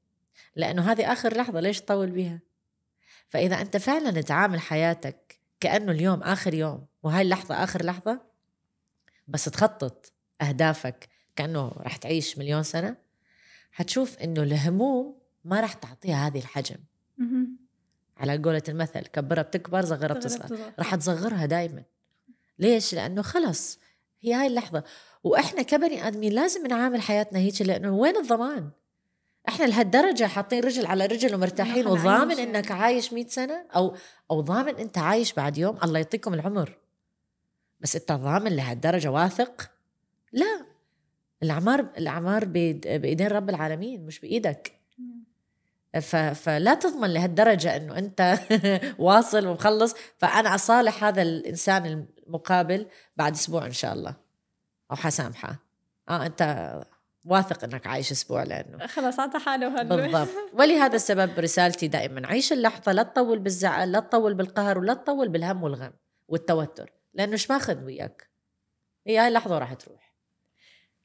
لأنه هذه آخر لحظة ليش تطول بيها فإذا أنت فعلا تعامل حياتك كأنه اليوم آخر يوم وهاي اللحظة آخر لحظة بس تخطط أهدافك كأنه رح تعيش مليون سنة حتشوف إنه الهموم ما رح تعطيها هذه الحجم على قولة المثل كبرها بتكبر صغرها بتصغر رح تصغرها دايما ليش؟ لأنه خلص هي هاي اللحظة وإحنا كبني آدمين لازم نعامل حياتنا هيك لأنه وين الضمان؟ احنا لهالدرجه حاطين رجل على رجل ومرتاحين وضامن انك عايش 100 سنه او او ضامن انت عايش بعد يوم الله يعطيكم العمر بس انت ضامن لهالدرجه واثق لا الاعمار الاعمار بايدين رب العالمين مش بايدك فلا تضمن لهالدرجه انه انت واصل ومخلص فانا اصالح هذا الانسان المقابل بعد اسبوع ان شاء الله او حسامحه اه انت واثق انك عايش اسبوع لانه خلاص اعطى حاله بالضبط ولهذا السبب رسالتي دائما عيش اللحظه لا تطول بالزعل لا تطول بالقهر ولا تطول بالهم والغم والتوتر لانه مش ماخذ وياك هي هاي اللحظه وراح تروح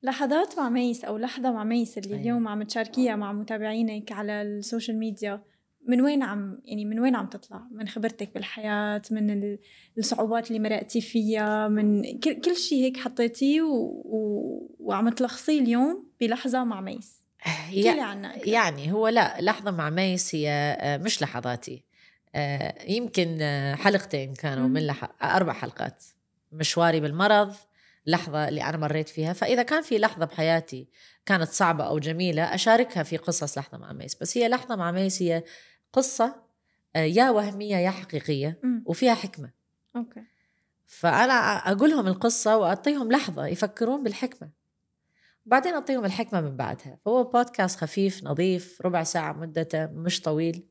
لحظات مع ميس او لحظه مع ميس اللي أيوة. اليوم عم تشاركيها مع متابعينك على السوشيال ميديا من وين عم يعني من وين عم تطلع من خبرتك بالحياة من الصعوبات اللي مرقتي فيها من كل شيء هيك حطيتيه و... و... وعم تلخصيه اليوم بلحظة مع ميس كلي يعني هو لا لحظة مع ميس هي آه، مش لحظاتي آه، يمكن آه، حلقتين كانوا من لح... أربع حلقات مشواري بالمرض لحظة اللي أنا مريت فيها فإذا كان في لحظة بحياتي كانت صعبة أو جميلة أشاركها في قصص لحظة مع ميس بس هي لحظة مع ميس هي قصه آه، يا وهميه يا حقيقيه وفيها حكمه اوكي فانا أقولهم القصه واعطيهم لحظه يفكرون بالحكمه بعدين اعطيهم الحكمه من بعدها فهو بودكاست خفيف نظيف ربع ساعه مدته مش طويل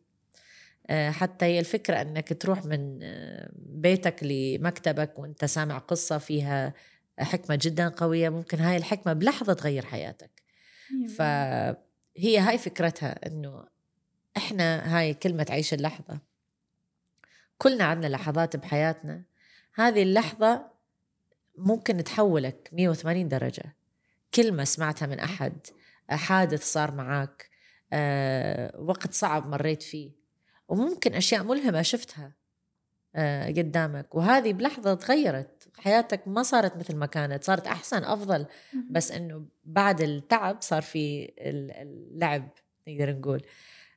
آه، حتى هي الفكره انك تروح من آه، بيتك لمكتبك وانت سامع قصه فيها حكمه جدا قويه ممكن هاي الحكمه بلحظه تغير حياتك أيوة. فهي هاي فكرتها انه احنا هاي كلمة عيش اللحظة كلنا عندنا لحظات بحياتنا هذه اللحظة ممكن تحولك 180 درجة كلمة سمعتها من أحد حادث صار معك أه وقت صعب مريت فيه وممكن أشياء ملهمة شفتها أه قدامك وهذه بلحظة تغيرت حياتك ما صارت مثل ما كانت صارت أحسن أفضل بس أنه بعد التعب صار في اللعب نقدر نقول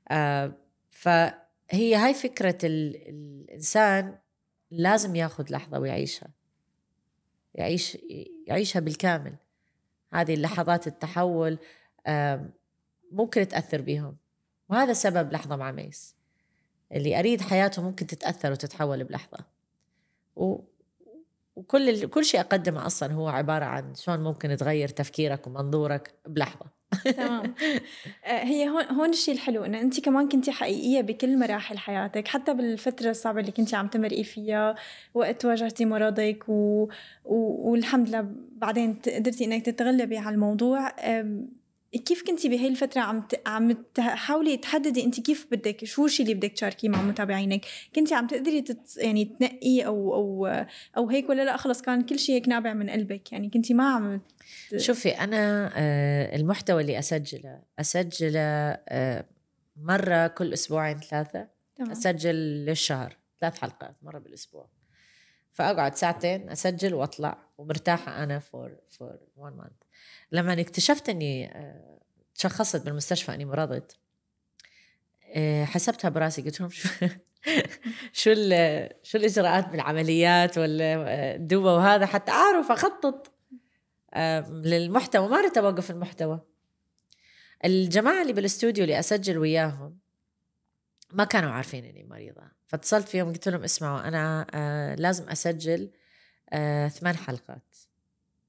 آه، فهي هاي فكرة الإنسان لازم ياخذ لحظة ويعيشها يعيش يعيشها بالكامل هذه اللحظات التحول ممكن تأثر بهم وهذا سبب لحظة مع ميس اللي أريد حياته ممكن تتأثر وتتحول بلحظة وكل ال... كل شيء اقدمه اصلا هو عباره عن شلون ممكن تغير تفكيرك ومنظورك بلحظه تمام آه، هي هون هون الشيء الحلو انه انت كمان كنتي حقيقيه بكل مراحل حياتك حتى بالفتره الصعبه اللي كنتي عم تمرقي فيها وقت واجهتي مرضك و... و... والحمد لله بعدين قدرتي انك تتغلبي على الموضوع كيف كنتي بهي الفترة عم عم تحاولي تحددي انت كيف بدك شو الشيء اللي بدك تشاركيه مع متابعينك؟ كنتي عم تقدري تت يعني تنقي او او او هيك ولا لا خلص كان كل شيء هيك نابع من قلبك يعني كنتي ما عم شوفي انا آه، المحتوى اللي اسجله اسجله آه، مرة كل اسبوعين ثلاثة تمام. اسجل للشهر ثلاث حلقات مرة بالاسبوع فاقعد ساعتين اسجل واطلع ومرتاحة انا فور فور وان مانث لما اكتشفت اني آه، تشخصت بالمستشفى اني مرضت آه، حسبتها براسي قلت لهم شو شو شو الاجراءات بالعمليات والدواء آه، وهذا حتى اعرف اخطط للمحتوى ما توقف المحتوى الجماعه اللي بالاستوديو اللي اسجل وياهم ما كانوا عارفين اني مريضه فاتصلت فيهم قلت لهم اسمعوا انا لازم اسجل ثمان حلقات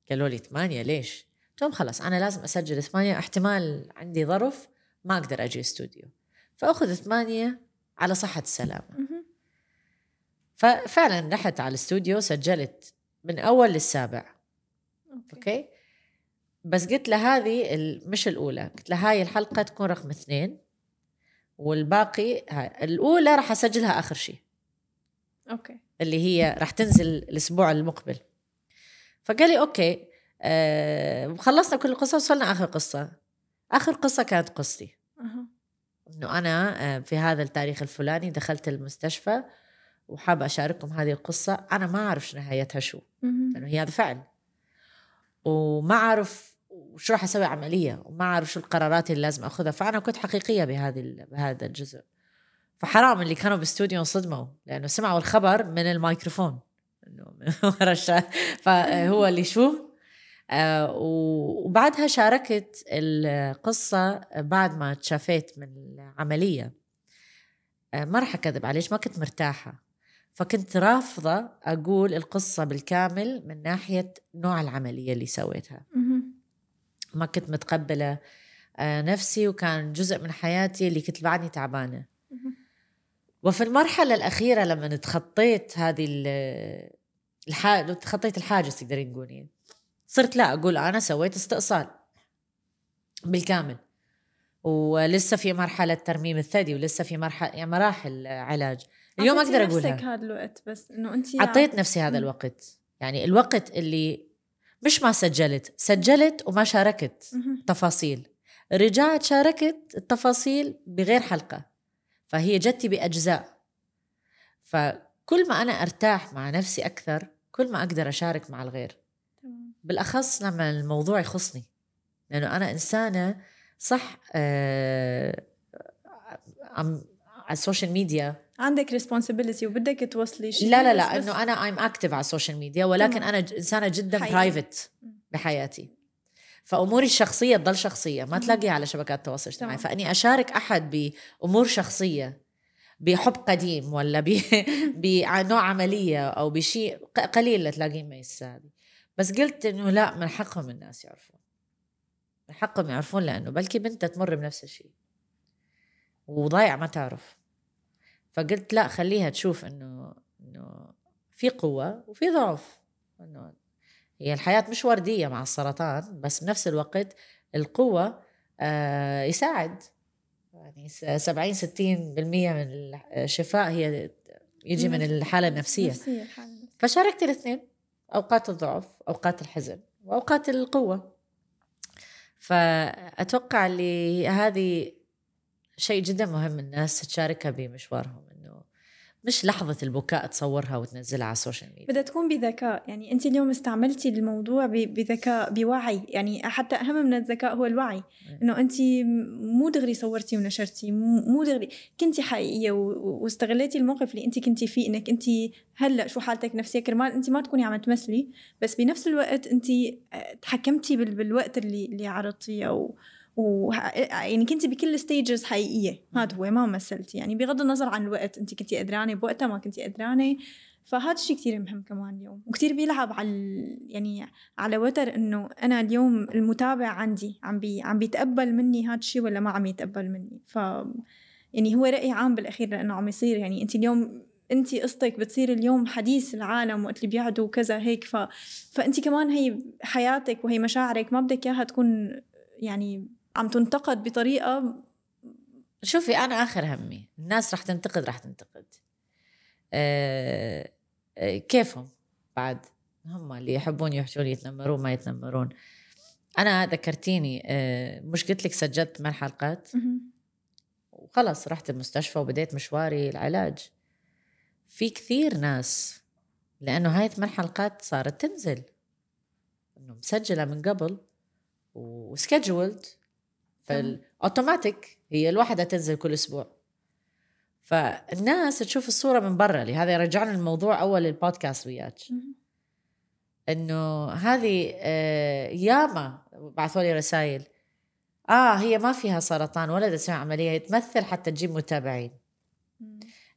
قالوا لي ثمانيه ليش؟ قلت لهم خلاص انا لازم اسجل ثمانيه احتمال عندي ظرف ما اقدر اجي استوديو فاخذ ثمانيه على صحه السلامه ففعلا رحت على الاستوديو سجلت من اول للسابع اوكي, أوكي؟ بس قلت له هذه مش الاولى قلت له هاي الحلقه تكون رقم اثنين والباقي هاي. الاولى راح اسجلها اخر شيء اوكي اللي هي راح تنزل الاسبوع المقبل فقال لي اوكي وخلصنا آه، كل القصة وصلنا آخر قصة آخر قصة كانت قصتي إنه أنا آه، في هذا التاريخ الفلاني دخلت المستشفى وحابة أشارككم هذه القصة أنا ما أعرف نهايتها شو لأنه هي هذا فعل وما أعرف وشو راح أسوي عملية وما أعرف شو القرارات اللي لازم أخذها فأنا كنت حقيقية بهذه بهذا الجزء فحرام اللي كانوا بالاستوديو انصدموا لأنه سمعوا الخبر من الميكروفون انه فهو اللي شو آه، وبعدها شاركت القصة بعد ما تشافيت من العملية آه، ما رح أكذب عليش ما كنت مرتاحة فكنت رافضة أقول القصة بالكامل من ناحية نوع العملية اللي سويتها ما كنت متقبلة آه، نفسي وكان جزء من حياتي اللي كنت بعدني تعبانة وفي المرحلة الأخيرة لما تخطيت هذه الحاجة تخطيت الحاجز تقدرين تقولين صرت لا اقول انا سويت استئصال بالكامل ولسه في مرحله ترميم الثدي ولسه في مرحله يعني مراحل علاج اليوم اقدر اقول نفسك هذا الوقت بس انه انت اعطيت نفسي هذا الوقت يعني الوقت اللي مش ما سجلت سجلت وما شاركت تفاصيل رجعت شاركت التفاصيل بغير حلقة فهي جتي بأجزاء فكل ما أنا أرتاح مع نفسي أكثر كل ما أقدر أشارك مع الغير بالاخص لما الموضوع يخصني لانه انا انسانه صح آه عم على السوشيال ميديا عندك ريسبونسبيلتي وبدك توصلي شيء لا لا لا انه انا ايم اكتف على السوشيال ميديا ولكن انا انسانه جدا برايفت بحياتي فاموري الشخصيه تضل شخصيه ما تلاقيها على شبكات التواصل الاجتماعي فاني اشارك احد بامور شخصيه بحب قديم ولا بنوع عمليه او بشيء قليل لتلاقيه ما يستاهل بس قلت انه لا من حقهم الناس يعرفون من حقهم يعرفون لانه بلكي بنتها تمر بنفس الشيء وضايع ما تعرف فقلت لا خليها تشوف انه انه في قوه وفي ضعف انه هي الحياه مش ورديه مع السرطان بس بنفس الوقت القوه آه يساعد يعني 70 60% من الشفاء هي يجي من الحاله النفسيه النفسية فشاركت الاثنين اوقات الضعف اوقات الحزن واوقات القوه فاتوقع اللي هذه شيء جدا مهم الناس تشاركها بمشوارهم مش لحظة البكاء تصورها وتنزلها على السوشيال ميديا بدها تكون بذكاء يعني أنت اليوم استعملتي الموضوع بذكاء بوعي يعني حتى أهم من الذكاء هو الوعي أنه أنت مو دغري صورتي ونشرتي مو دغري كنتي حقيقية واستغليتي الموقف اللي أنت كنتي فيه أنك أنت هلا شو حالتك النفسية كرمال أنت ما تكوني عم تمثلي بس بنفس الوقت أنت آه، تحكمتي بالوقت اللي اللي عرضتيه أو و إيه، آه، يعني كنتي بكل ستيجز حقيقيه هذا هو ما مثلتي يعني بغض النظر عن الوقت انت كنتي قدرانه بوقتها ما كنتي قدرانه فهذا الشيء كثير مهم كمان اليوم وكثير بيلعب على يعني على وتر انه انا اليوم المتابع عندي عم بي عم بيتقبل مني هذا الشيء ولا ما عم يتقبل مني ف يعني هو راي عام بالاخير لانه عم يصير يعني انت اليوم انت قصتك بتصير اليوم حديث العالم وقت اللي بيقعدوا وكذا هيك ف... فانت كمان هي حياتك وهي مشاعرك ما بدك اياها تكون يعني عم تنتقد بطريقه شوفي انا اخر همي الناس رح تنتقد رح تنتقد آه،, أه كيفهم بعد هم اللي يحبون يحشون يتنمرون ما يتنمرون انا ذكرتيني أه مش قلت لك سجلت ثمان حلقات وخلص رحت المستشفى وبديت مشواري العلاج في كثير ناس لانه هاي ثمان حلقات صارت تنزل انه مسجله من قبل وسكجولد فالاوتوماتيك هي الواحده تنزل كل اسبوع فالناس تشوف الصوره من برا لهذا رجعنا الموضوع اول البودكاست وياك انه هذه آه، ياما بعثوا لي رسائل اه هي ما فيها سرطان ولا تسوي عمليه هي تمثل حتى تجيب متابعين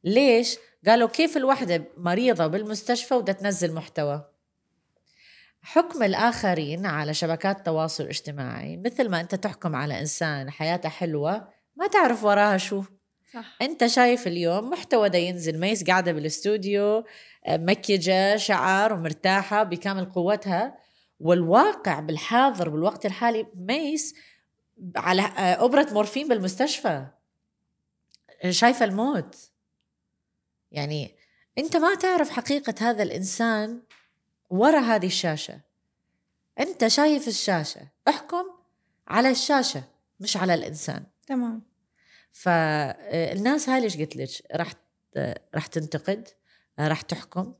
ليش قالوا كيف الوحده مريضه بالمستشفى وبدها تنزل محتوى حكم الآخرين على شبكات التواصل الاجتماعي مثل ما أنت تحكم على إنسان حياته حلوة ما تعرف وراها شو صح. أنت شايف اليوم محتوى ده ينزل ميس قاعدة بالاستوديو آه، مكيجة شعر ومرتاحة بكامل قوتها والواقع بالحاضر بالوقت الحالي ميس على آه، أبرة مورفين بالمستشفى شايفة الموت يعني أنت ما تعرف حقيقة هذا الإنسان ورا هذه الشاشة أنت شايف الشاشة احكم على الشاشة مش على الإنسان تمام فالناس آه، هاي ليش قلت لك راح راح تنتقد راح تحكم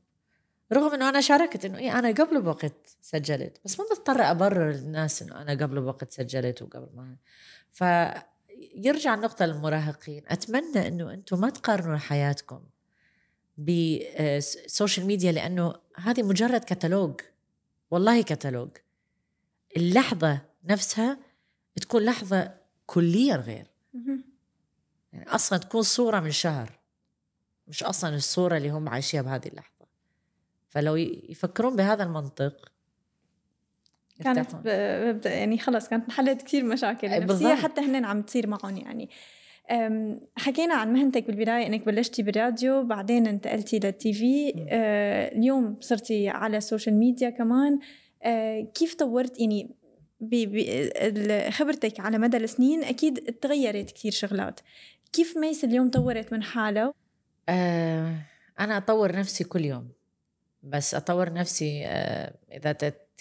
رغم انه انا شاركت انه إيه انا قبل بوقت سجلت بس ما مضطره ابرر للناس انه انا قبل بوقت سجلت وقبل ما فيرجع النقطة للمراهقين أتمنى أنه أنتم ما تقارنوا حياتكم بالسوشيال آه، ميديا لانه هذه مجرد كتالوج والله كتالوج اللحظه نفسها تكون لحظه كليا غير يعني اصلا تكون صوره من شهر مش اصلا الصوره اللي هم عايشيها بهذه اللحظه فلو يفكرون بهذا المنطق كانت يعني خلص كانت انحلت كثير مشاكل نفسيه حتى هن عم تصير معهم يعني حكينا عن مهنتك بالبداية أنك بلشتي بالراديو بعدين انتقلتي للتي في أه، اليوم صرتي على السوشيال ميديا كمان أه، كيف طورت يعني خبرتك على مدى السنين أكيد تغيرت كثير شغلات كيف ميس اليوم طورت من حالها؟ أه أنا أطور نفسي كل يوم بس أطور نفسي أه، إذا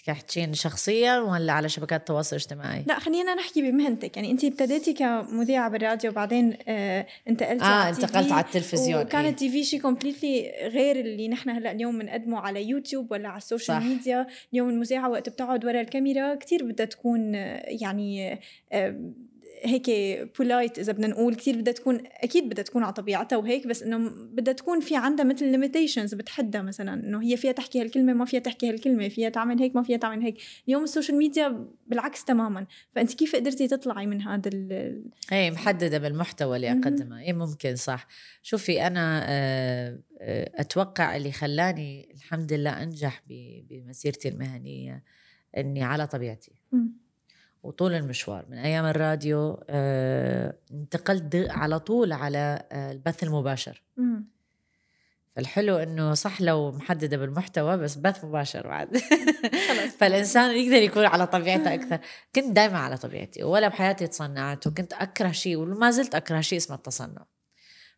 تحكين شخصيا ولا على شبكات التواصل الاجتماعي؟ لا خلينا نحكي بمهنتك يعني انت ابتديتي كمذيعه بالراديو وبعدين آه انتقلتي اه على انتقلت على التلفزيون وكان إيه. التي في شيء كومبليتلي غير اللي نحن هلا اليوم بنقدمه على يوتيوب ولا على السوشيال ميديا اليوم المذيعه وقت بتقعد ورا الكاميرا كثير بدها تكون آه، يعني آه هيك بولايت اذا بدنا نقول كثير بدها تكون اكيد بدها تكون على طبيعتها وهيك بس انه بدها تكون في عندها مثل ليميتيشنز بتحدها مثلا انه هي فيها تحكي هالكلمه ما فيها تحكي هالكلمه فيها تعمل هيك ما فيها تعمل هيك اليوم السوشيال ميديا بالعكس تماما فانت كيف قدرتي تطلعي من هذا ال ايه محدده بالمحتوى اللي اقدمه ايه ممكن صح شوفي انا آه، آه، اتوقع اللي خلاني الحمد لله انجح بمسيرتي المهنيه اني على طبيعتي م. وطول المشوار من ايام الراديو آه انتقلت على طول على آه البث المباشر مم. فالحلو انه صح لو محدده بالمحتوى بس بث مباشر بعد فالانسان يقدر يكون على طبيعته اكثر كنت دائما على طبيعتي ولا بحياتي تصنعت وكنت اكره شيء وما زلت اكره شيء اسمه التصنع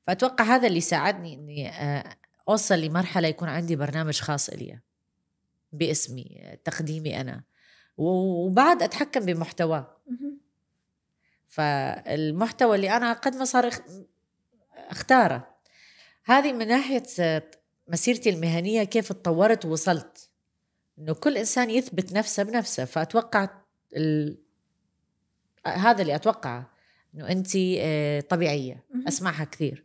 فاتوقع هذا اللي ساعدني اني آه، اوصل لمرحله يكون عندي برنامج خاص الي باسمي تقديمي انا وبعد اتحكم بمحتواه فالمحتوى اللي انا قد ما صار اختاره هذه من ناحيه مسيرتي المهنيه كيف اتطورت ووصلت انه كل انسان يثبت نفسه بنفسه فاتوقع ال... هذا اللي اتوقعه انه انت آه، طبيعيه اسمعها كثير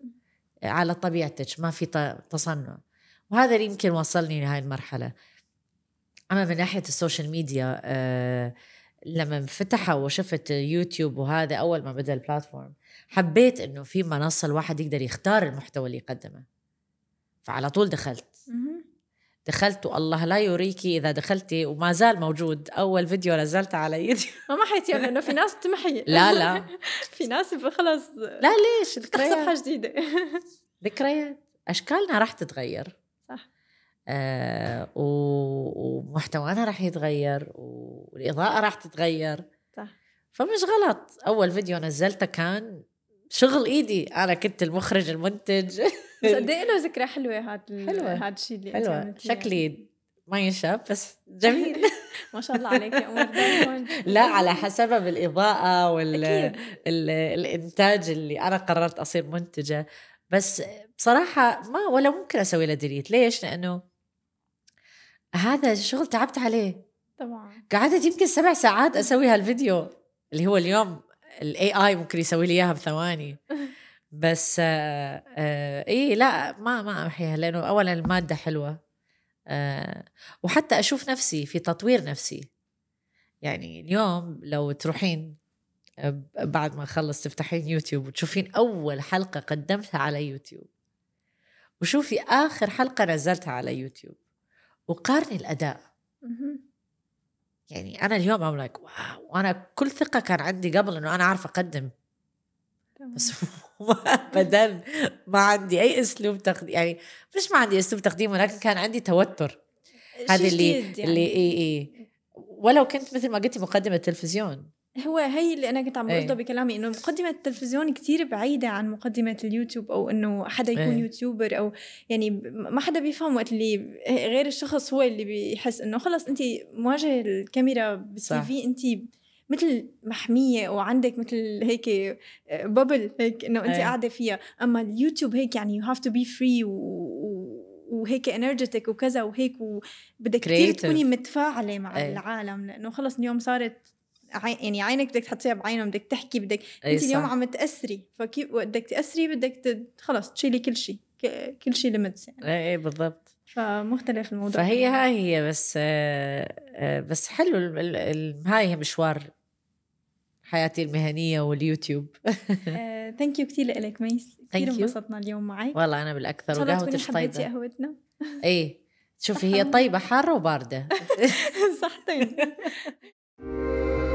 على طبيعتك ما في تصنع وهذا اللي يمكن وصلني لهي المرحله اما من ناحيه السوشيال ميديا آه، لما فتحها وشفت يوتيوب وهذا اول ما بدا البلاتفورم حبيت انه في منصه الواحد يقدر يختار المحتوى اللي يقدمه فعلى طول دخلت دخلت والله لا يريكي اذا دخلتي وما زال موجود اول فيديو نزلته على يوتيوب ما حيت يعني انه في ناس تمحي لا لا في ناس خلاص لا ليش ذكريات صفحه جديده ذكريات اشكالنا راح تتغير آه، ومحتوانا راح يتغير والاضاءه راح تتغير صح فمش غلط اول فيديو نزلته كان شغل ايدي انا كنت المخرج المنتج بس قد له إيه ذكرى حلوه هاد حلوه هاد الشيء اللي حلوه شكلي ما ينشاف بس جميل ما شاء الله عليك يا لا على حسب الإضاءة والإنتاج اللي أنا قررت أصير منتجة بس بصراحة ما ولا ممكن أسوي له ديليت ليش؟ لأنه هذا الشغل تعبت عليه طبعا قعدت يمكن سبع ساعات اسوي هالفيديو اللي هو اليوم الاي اي ممكن يسوي لي اياها بثواني بس آه آه اي لا ما ما امحيها لانه اولا الماده حلوه آه وحتى اشوف نفسي في تطوير نفسي يعني اليوم لو تروحين آه، بعد ما اخلص تفتحين يوتيوب وتشوفين اول حلقه قدمتها على يوتيوب وشوفي اخر حلقه نزلتها على يوتيوب وقارني الاداء يعني انا اليوم ام لايك واو وانا كل ثقه كان عندي قبل انه انا عارفه اقدم بس ابدا ما عندي اي اسلوب تقديم يعني مش ما عندي اسلوب تقديم ولكن كان عندي توتر هذا اللي يعني. اللي اي اي ولو كنت مثل ما قلتي مقدمه تلفزيون هو هي اللي انا كنت عم قصده إيه. بكلامي انه مقدمه التلفزيون كتير بعيده عن مقدمه اليوتيوب او انه حدا يكون أي. يوتيوبر او يعني ما حدا بيفهم وقت اللي غير الشخص هو اللي بيحس انه خلص انت مواجهه الكاميرا بالسي في انت مثل محميه وعندك مثل هيك ببل آه، هيك انه انت إيه. قاعده فيها اما اليوتيوب هيك يعني يو هاف تو بي فري وهيك انرجيتك وكذا وهيك وبدك كثير تكوني متفاعله مع أي. العالم لانه خلص اليوم صارت يعني عينك بدك تحطيها بعينهم بدك تحكي بدك انت اليوم عم تاثري فكيف بدك تاثري بدك خلص تشيلي كل شيء كل شيء لمدس يعني إيه،, ايه بالضبط فمختلف الموضوع فهي هاي هي بس آه، آه، بس حلو هاي مشوار حياتي المهنية واليوتيوب ثانك يو كثير لك ميس كثير انبسطنا اليوم معك والله أنا بالأكثر وقهوتك طيبة قهوتنا إيه شوفي هي طيبة حارة وباردة صحتين